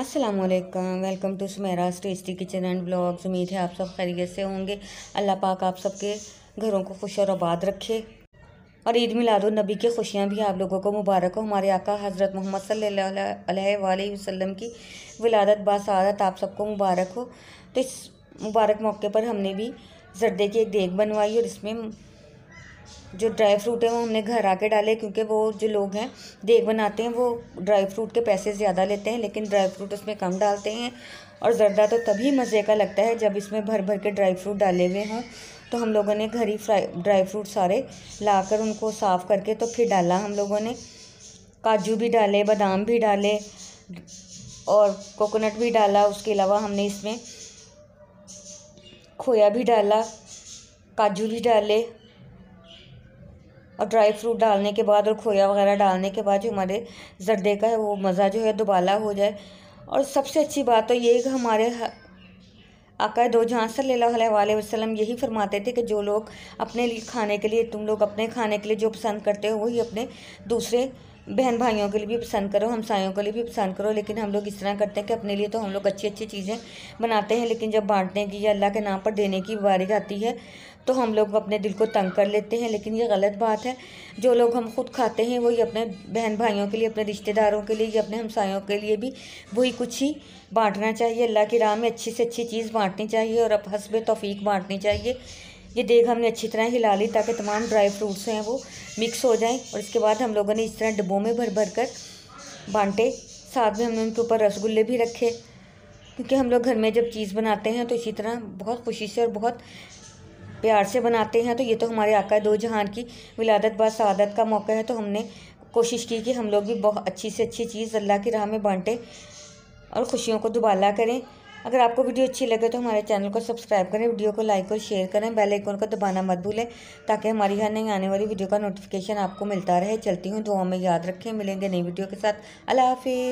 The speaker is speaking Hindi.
अस्सलाम वालेकुम welcome to Sumera's tasty kitchen and blogs उम्मीद है आप सब खैरियत से होंगे अल्लाह पाक आप सबके घरों को खुश और आबाद रखे और ईद मिलादुलनबी की खुशियाँ भी आप लोगों को मुबारक हो हमारे आका हज़रत मोहम्मद सल्लल्लाहु अलैहि वसल्लम की विलादत बासादत आप सबको मुबारक हो तो इस मुबारक मौके पर हमने भी जर्दे की एक देख बनवाई और इसमें जो ड्राई फ्रूट है वो हमने घर आके डाले क्योंकि वो जो लोग हैं देख बनाते हैं वो ड्राई फ्रूट के पैसे ज़्यादा लेते हैं लेकिन ड्राई फ्रूट उसमें कम डालते हैं और ज़रदा तो तभी मज़े का लगता है जब इसमें भर भर के ड्राई फ्रूट डाले हुए हों तो हम लोगों ने घर ही फ्राई ड्राई फ्रूट सारे ला कर उनको साफ़ करके तो फिर डाला हम लोगों ने काजू भी डाले बादाम भी डाले और कोकोनट भी डाला उसके अलावा हमने इसमें खोया भी डाला काजू भी डाले और ड्राई फ्रूट डालने के बाद और खोया वगैरह डालने के बाद जो हमारे जर्दे का है वो मज़ा जो है दुबाला हो जाए और सबसे अच्छी बात तो ये कि हमारे आका दो जहाँ सल वसलम यही फरमाते थे कि जो लोग अपने लिए खाने के लिए तुम लोग अपने खाने के लिए जो पसंद करते हो वही अपने दूसरे बहन भाइयों के लिए भी पसंद करो हमसायों के लिए भी पसंद करो लेकिन हम लोग इस तरह करते हैं कि अपने लिए तो हम लोग अच्छी अच्छी चीज़ें बनाते हैं लेकिन जब बांटने की या अल्लाह के नाम पर देने की बारी आती है तो हम लोग अपने दिल को तंग कर लेते हैं लेकिन ये गलत बात है जो लोग हम खुद खाते हैं वही अपने बहन भाइयों के लिए अपने रिश्तेदारों के लिए या अपने हमसायों के लिए भी वही कुछ ही बांटना चाहिए अल्लाह की राह में अच्छी से अच्छी चीज़ बांटनी चाहिए और अब हसब तोफ़ी बांटनी चाहिए ये देख हमने अच्छी तरह हिला ली ताकि तमाम ड्राई फ्रूट्स हैं वो मिक्स हो जाएं और इसके बाद हम लोगों ने इस तरह डिब्बों में भर भर कर बांटे साथ में हमने उनके ऊपर रसगुल्ले भी रखे क्योंकि हम लोग घर में जब चीज़ बनाते हैं तो इसी तरह बहुत खुशी से और बहुत प्यार से बनाते हैं तो ये तो हमारे आका दो जहान की विलादत बाद सदत का मौका है तो हमने कोशिश की कि हम लोग भी बहुत अच्छी से अच्छी चीज़ अल्लाह की राह में बांटें और ख़ुशियों को दुबाला करें अगर आपको वीडियो अच्छी लगे तो हमारे चैनल को सब्सक्राइब करें वीडियो को लाइक और शेयर करें बेल आइकन को दबाना मत भूलें ताकि हमारी हर नई आने वाली वीडियो का नोटिफिकेशन आपको मिलता रहे चलती हूँ दुआ में याद रखें मिलेंगे नई वीडियो के साथ अल्लाह हाफिज़